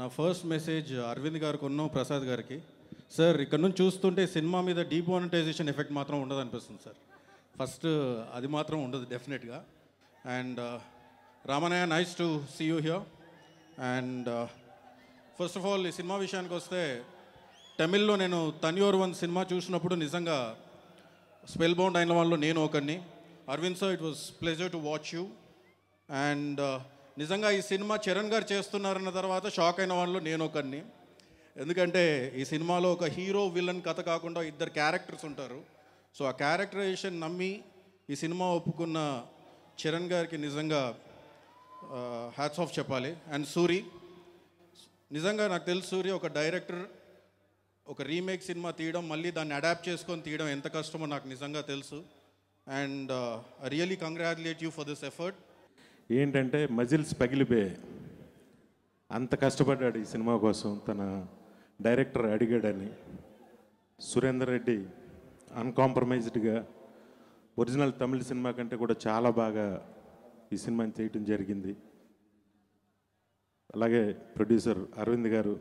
నా first message Arvind గారికి ఉన్నాం ప్రసాద్ గారికి సార్ ఇక్కడ నుంచి చూస్తుంటే సినిమా మీద డీమానిటైజేషన్ ఎఫెక్ట్ మాత్రం ఉండదు అనిపిస్తుంది సార్ ఫస్ట్ uh, అది మాత్రం ఉండదు డెఫినెట్గా and uh, Ramanaiah nice to see you here and first of all ఈ సినిమా విషయానికి వస్తే తమిళ్లో నేను తన్యూర్ వన్ సినిమా చూసినప్పుడు నిజంగా స్పెల్ బౌండ్ అయిన వాళ్ళు నేను ఒకరిని Aravind sir it was pleasure to watch you and నిజంగా ఈ సినిమా చరణ్ గారు చేస్తున్నారన్న తర్వాత షాక్ అయిన వాళ్ళు నేను ఒకరిని ఎందుకంటే ఈ సినిమాలో ఒక హీరో విలన్ కథ కాకుండా ఇద్దరు క్యారెక్టర్స్ ఉంటారు సో ఆ క్యారెక్టరైజేషన్ నమ్మి ఈ సినిమా ఒప్పుకున్న చరణ్ గారికి నిజంగా హ్యాట్స్ ఆఫ్ చెప్పాలి అండ్ సూరి నిజంగా నాకు తెలుసు సూరి ఒక డైరెక్టర్ ఒక రీమేక్ సినిమా తీయడం మళ్ళీ దాన్ని అడాప్ట్ చేసుకొని తీయడం ఎంత కష్టమో నాకు నిజంగా తెలుసు and I really congratulate you for this effort ఏంటంటే మజిల్స్ పగిలిపోయాయి అంత కష్టపడ్డాడు ఈ సినిమా కోసం తన డైరెక్టర్ అడిగాడని సురేందర్ రెడ్డి అన్కాంప్రమైజ్డ్గా ఒరిజినల్ తమిళ సినిమా కంటే కూడా చాలా బాగా ఈ సినిమాని చేయటం జరిగింది అలాగే ప్రొడ్యూసర్ అరవింద్ గారు